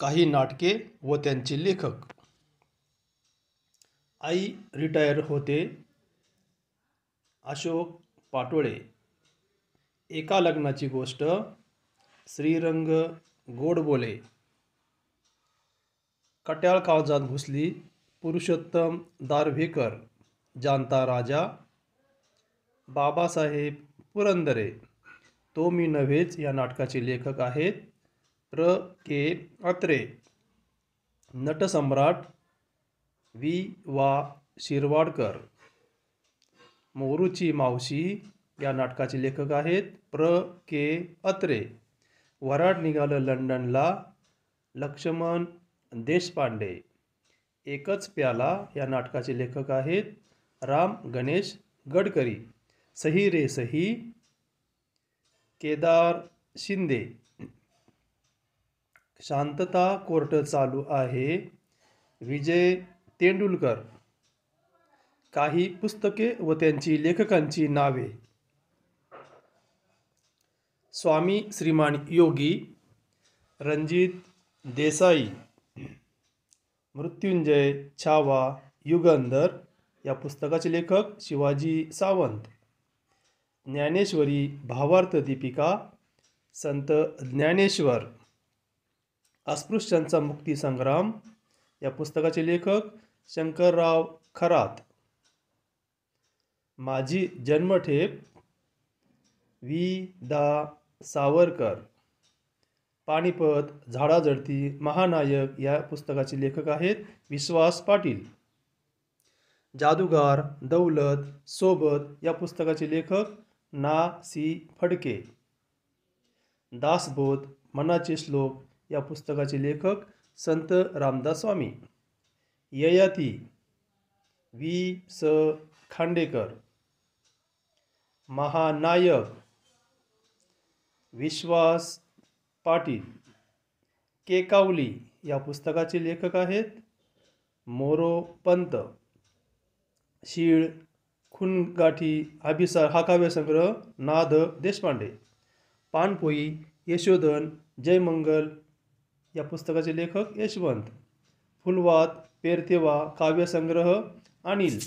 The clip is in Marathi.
काही नाटके व त्यांचे लेखक आई रिटायर होते अशोक पाटोळे एका लग्नाची गोष्ट श्रीरंग गोडबोले कट्याळ काळजात घुसली पुरुषोत्तम दारव्हेकर जानता राजा बाबासाहेब पुरंदरे तो मी नव्हेच या नाटकाचे लेखक आहेत प्र के अत्रे नटसम्राट वी वा शिरवाडकर मोरूची मावशी या नाटकाचे लेखक आहेत प्र के अत्रे वराड निघालं लंडनला लक्ष्मण देशपांडे एकच प्याला या नाटकाचे लेखक आहेत राम गणेश गडकरी सही रे सही केदार शिंदे शांतता कोर्ट चालू आहे विजय तेंडुलकर काही पुस्तके व त्यांची लेखकांची नावे स्वामी श्रीमान योगी रंजित देसाई मृत्युंजय छावा युगंधर या पुस्तकाचे लेखक शिवाजी सावंत ज्ञानेश्वरी भावार्थ दीपिका संत ज्ञानेश्वर अस्पृश्यांचा मुक्तीसंग्राम या पुस्तकाचे लेखक शंकरराव खरात माझी जन्मठेप वी दा सावरकर पाणीपत झाडाझडती महानायक या पुस्तकाचे लेखक आहेत विश्वास पाटील जादूगार दौलत सोबत या पुस्तकाचे लेखक ना सी फडके दासबोध मनाचे श्लोक या पुस्तकाचे लेखक संत रामदास स्वामी ययाती वी स खांडेकर महानायक विश्वास पाटील केकावली या पुस्तकाचे लेखक आहेत मोरो पंत शीळ खुनगाठी अभिसार हा काव्यसंग्रह नाद देशपांडे पानपोई यशोधन जयमंगल या पुस्तकाचे लेखक यशवंत फुलवात पेरतेवा काव्यसंग्रह अनिल